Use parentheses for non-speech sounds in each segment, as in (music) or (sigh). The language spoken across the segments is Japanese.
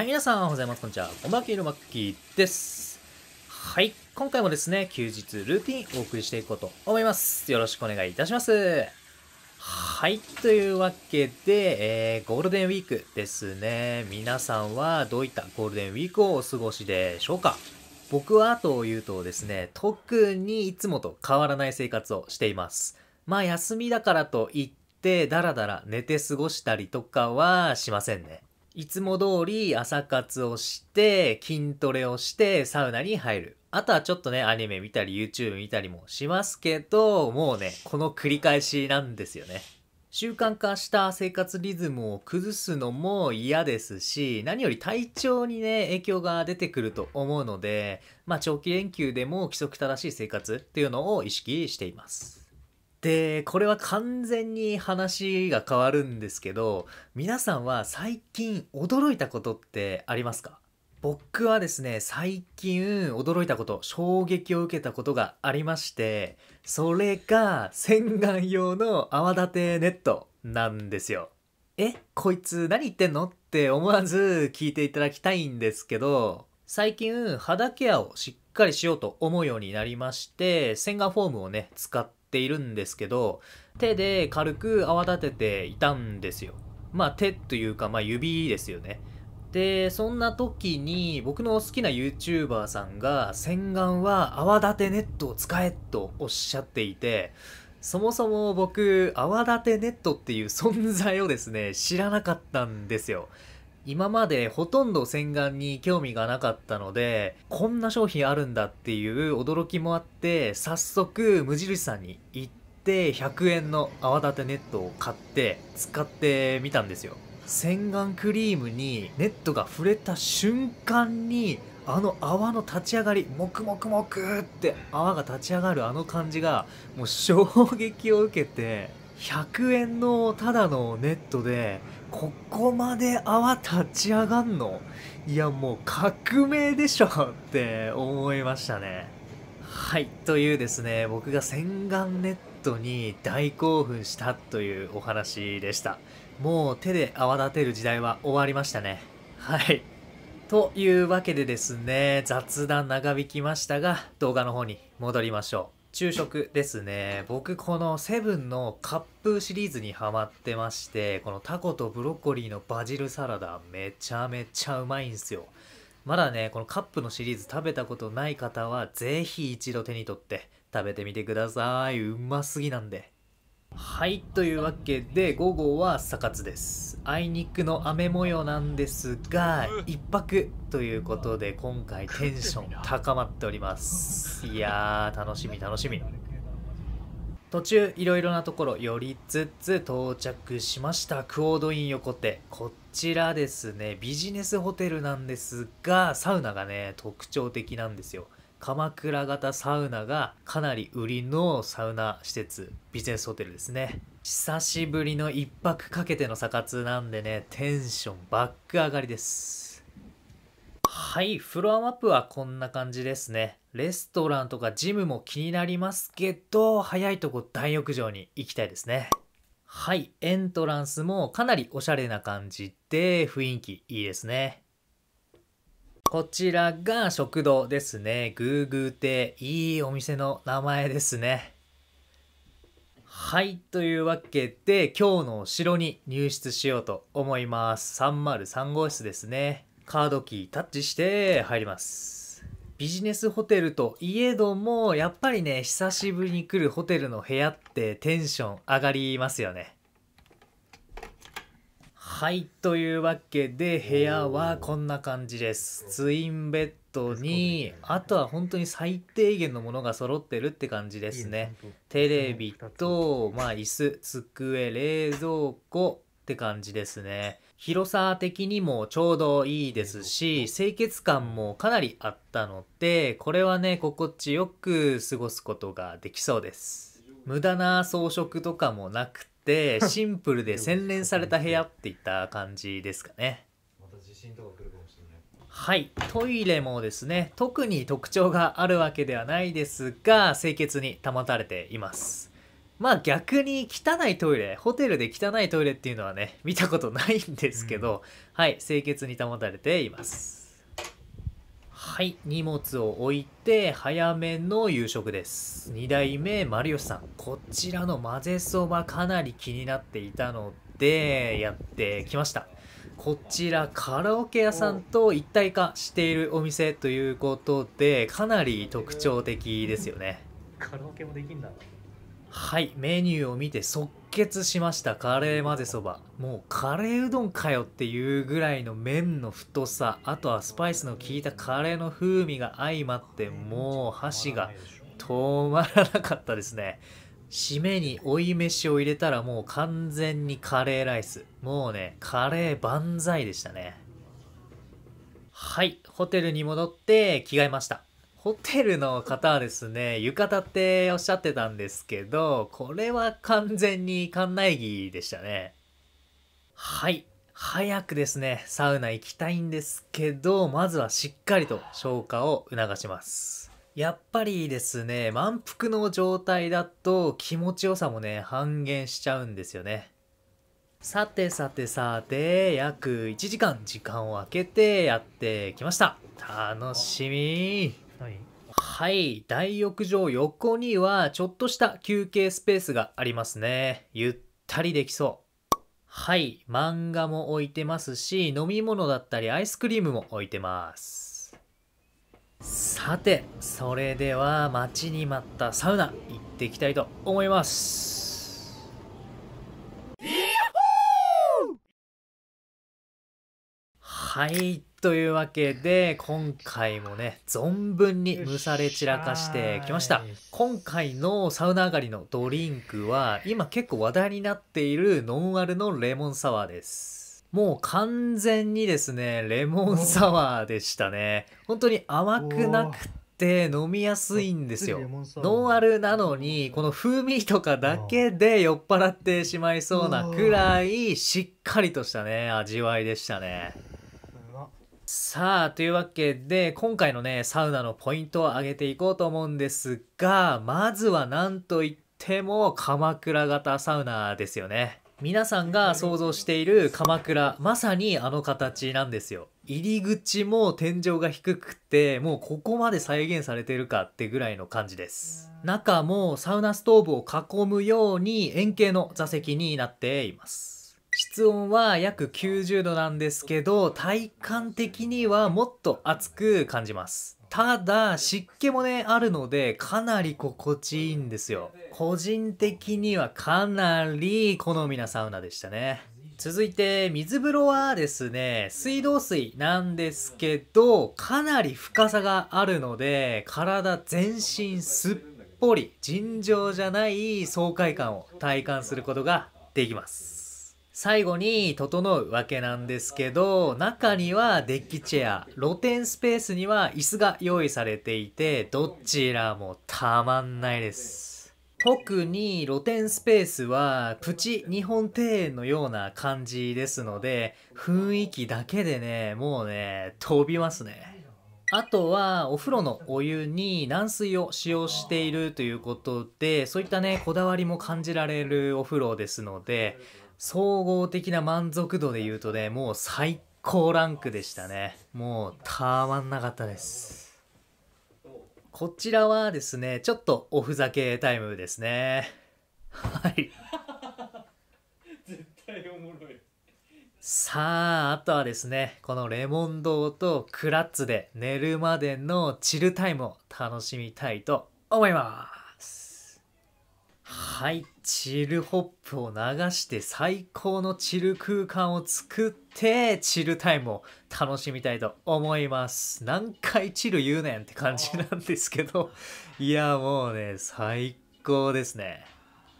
はい、皆さん、おはようございます。こんにちは。おまけろまっきーです。はい、今回もですね、休日ルーティンお送りしていこうと思います。よろしくお願いいたします。はい、というわけで、えー、ゴールデンウィークですね。皆さんはどういったゴールデンウィークをお過ごしでしょうか僕はというとですね、特にいつもと変わらない生活をしています。まあ、休みだからといって、だらだら寝て過ごしたりとかはしませんね。いつも通り朝活をして筋トレをしてサウナに入るあとはちょっとねアニメ見たり YouTube 見たりもしますけどもうねこの繰り返しなんですよね習慣化した生活リズムを崩すのも嫌ですし何より体調にね影響が出てくると思うのでまあ長期連休でも規則正しい生活っていうのを意識していますで、これは完全に話が変わるんですけど、皆さんは最近驚いたことってありますか僕はですね、最近驚いたこと、衝撃を受けたことがありまして、それが洗顔用の泡立てネットなんですよ。え、こいつ何言ってんのって思わず聞いていただきたいんですけど、最近肌ケアをしっかりしようと思うようになりまして、洗顔フォームをね、使ってっているんですけど、手で軽く泡立てていたんですよ。まあ手というか、まあ指ですよね。で、そんな時に僕の好きな YouTuber さんが洗顔は泡立てネットを使えとおっしゃっていて、そもそも僕、泡立てネットっていう存在をですね、知らなかったんですよ。今までほとんど洗顔に興味がなかったのでこんな商品あるんだっていう驚きもあって早速無印さんに行って100円の泡立てネットを買って使ってみたんですよ洗顔クリームにネットが触れた瞬間にあの泡の立ち上がりもくもくもくって泡が立ち上がるあの感じがもう衝撃を受けて100円のただのネットでここまで泡立ち上がんのいやもう革命でしょって思いましたねはいというですね僕が洗顔ネットに大興奮したというお話でしたもう手で泡立てる時代は終わりましたねはいというわけでですね雑談長引きましたが動画の方に戻りましょう昼食ですね僕このセブンのカップシリーズにハマってましてこのタコとブロッコリーのバジルサラダめちゃめちゃうまいんすよまだねこのカップのシリーズ食べたことない方は是非一度手に取って食べてみてくださいうますぎなんではい、というわけで、午後はサ活です。あいにくの雨模様なんですが、一泊ということで、今回テンション高まっております。いやー、楽しみ楽しみ。途中、いろいろなところ寄りつつ到着しました。クオードイン横手。こちらですね、ビジネスホテルなんですが、サウナがね、特徴的なんですよ。鎌倉型サウナがかなり売りのサウナ施設ビジネスホテルですね久しぶりの1泊かけての査活なんでねテンションバック上がりですはいフロアマップはこんな感じですねレストランとかジムも気になりますけど早いとこ大浴場に行きたいですねはいエントランスもかなりおしゃれな感じで雰囲気いいですねこちらが食堂ですね。グーグー亭。いいお店の名前ですね。はい。というわけで、今日の城に入室しようと思います。303号室ですね。カードキータッチして入ります。ビジネスホテルといえども、やっぱりね、久しぶりに来るホテルの部屋ってテンション上がりますよね。はいというわけで部屋はこんな感じですツインベッドにあとは本当に最低限のものが揃ってるって感じですねテレビとまあ椅子机冷蔵庫って感じですね広さ的にもちょうどいいですし清潔感もかなりあったのでこれはね心地よく過ごすことができそうです無駄な装飾とかもなくで (laughs) シンプルで洗練された部屋っていった感じですかね。はいトイレもですね特に特徴があるわけではないですが清潔に保たれていますまあ逆に汚いトイレホテルで汚いトイレっていうのはね見たことないんですけど、うん、はい清潔に保たれていますはい、荷物を置いて早めの夕食です。2代目丸吉さん、こちらの混ぜそばかなり気になっていたのでやってきました。こちらカラオケ屋さんと一体化しているお店ということでかなり特徴的ですよね。カラオケもできんだ。はいメニューを見て即決しましたカレー混ぜそばもうカレーうどんかよっていうぐらいの麺の太さあとはスパイスの効いたカレーの風味が相まってもう箸が止まらなかったですね締めに追い飯を入れたらもう完全にカレーライスもうねカレー万歳でしたねはいホテルに戻って着替えましたホテルの方はですね、浴衣っておっしゃってたんですけど、これは完全に館内着でしたね。はい。早くですね、サウナ行きたいんですけど、まずはしっかりと消化を促します。やっぱりですね、満腹の状態だと気持ちよさもね、半減しちゃうんですよね。さてさてさて、約1時間時間を空けてやってきました。楽しみはいはい、大浴場横にはちょっとした休憩スペースがありますね。ゆったりできそう。はい、漫画も置いてますし、飲み物だったりアイスクリームも置いてます。さて、それでは待ちに待ったサウナ行ってきたいと思います。はいというわけで今回もね存分に蒸され散らかしてきました今回のサウナ上がりのドリンクは今結構話題になっているノンアルのレモンサワーですもう完全にですねレモンサワーでしたね本当に甘くなくて飲みやすいんですよノンアルなのにこの風味とかだけで酔っ払ってしまいそうなくらいしっかりとしたね味わいでしたねさあ、というわけで、今回のね、サウナのポイントを挙げていこうと思うんですが、まずは何といっても鎌倉型サウナですよね。皆さんが想像している鎌倉、まさにあの形なんですよ。入り口も天井が低くてもうここまで再現されてるかってぐらいの感じです中もサウナストーブを囲むように円形の座席になっています室温は約90度なんですけど、体感的にはもっと暑く感じます。ただ、湿気もね、あるので、かなり心地いいんですよ。個人的にはかなり好みなサウナでしたね。続いて、水風呂はですね、水道水なんですけど、かなり深さがあるので、体全身すっぽり、尋常じゃない爽快感を体感することができます。最後に整うわけなんですけど中にはデッキチェア露天スペースには椅子が用意されていてどちらもたまんないです特に露天スペースはプチ日本庭園のような感じですので雰囲気だけでねもうね飛びますねあとはお風呂のお湯に軟水を使用しているということでそういったねこだわりも感じられるお風呂ですので総合的な満足度で言うとねもう最高ランクでしたねもうたまんなかったですこちらはですねちょっとおふざけタイムですねはい絶対おもろいさああとはですねこのレモン堂とクラッツで寝るまでのチルタイムを楽しみたいと思いますはい、チルホップを流して最高のチル空間を作ってチルタイムを楽しみたいと思います。何回チル言うねんって感じなんですけど、(laughs) いやもうね、最高ですね。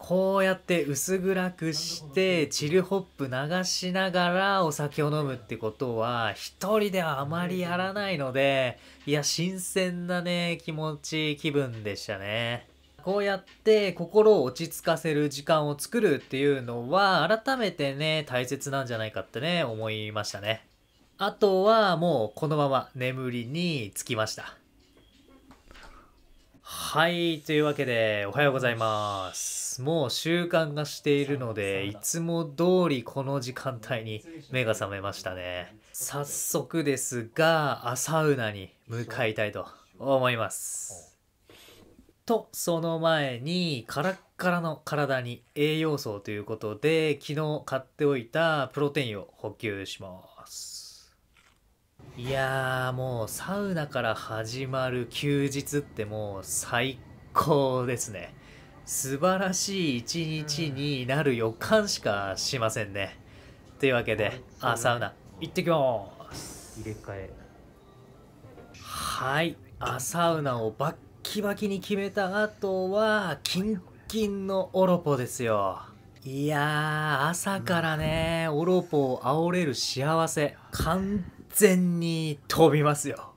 こうやって薄暗くしてチルホップ流しながらお酒を飲むってことは一人ではあまりやらないので、いや、新鮮なね、気持ち、気分でしたね。こうやって心を落ち着かせる時間を作るっていうのは改めてね大切なんじゃないかってね思いましたねあとはもうこのまま眠りにつきましたはいというわけでおはようございますもう習慣がしているのでいつも通りこの時間帯に目が覚めましたね早速ですが朝ウナに向かいたいと思いますとその前にカラッカラの体に栄養素ということで昨日買っておいたプロテインを補給しますいやーもうサウナから始まる休日ってもう最高ですね素晴らしい一日になる予感しかしませんねというわけであサウナ行ってきます入れ替えはいあサウナをバッキバキに決めた後は、キンキンのオロポですよ。いやー、朝からね、オロポを煽れる幸せ、完全に飛びますよ。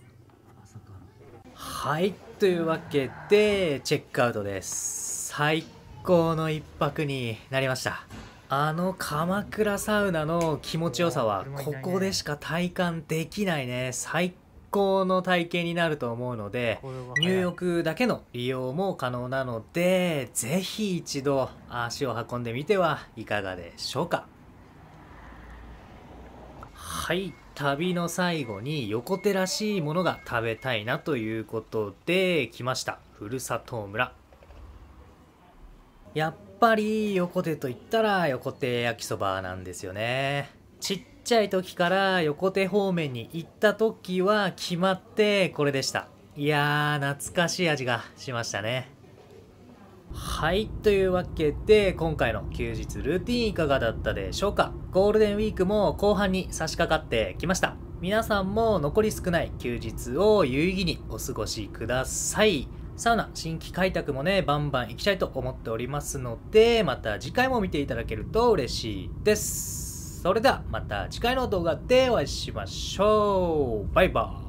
はい、というわけで、チェックアウトです。最高の一泊になりました。あの鎌倉サウナの気持ちよさはここでしか体感できないね最高の体験になると思うので入浴だけの利用も可能なのでぜひ一度足を運んでみてはいかがでしょうかはい旅の最後に横手らしいものが食べたいなということで来ましたふるさと村やっぱり横手といったら横手焼きそばなんですよねちっちゃい時から横手方面に行った時は決まってこれでした。いやー、懐かしい味がしましたね。はい。というわけで、今回の休日ルーティンいかがだったでしょうかゴールデンウィークも後半に差し掛かってきました。皆さんも残り少ない休日を有意義にお過ごしください。サウナ、新規開拓もね、バンバン行きたいと思っておりますので、また次回も見ていただけると嬉しいです。それではまた次回の動画でお会いしましょう。バイバイ。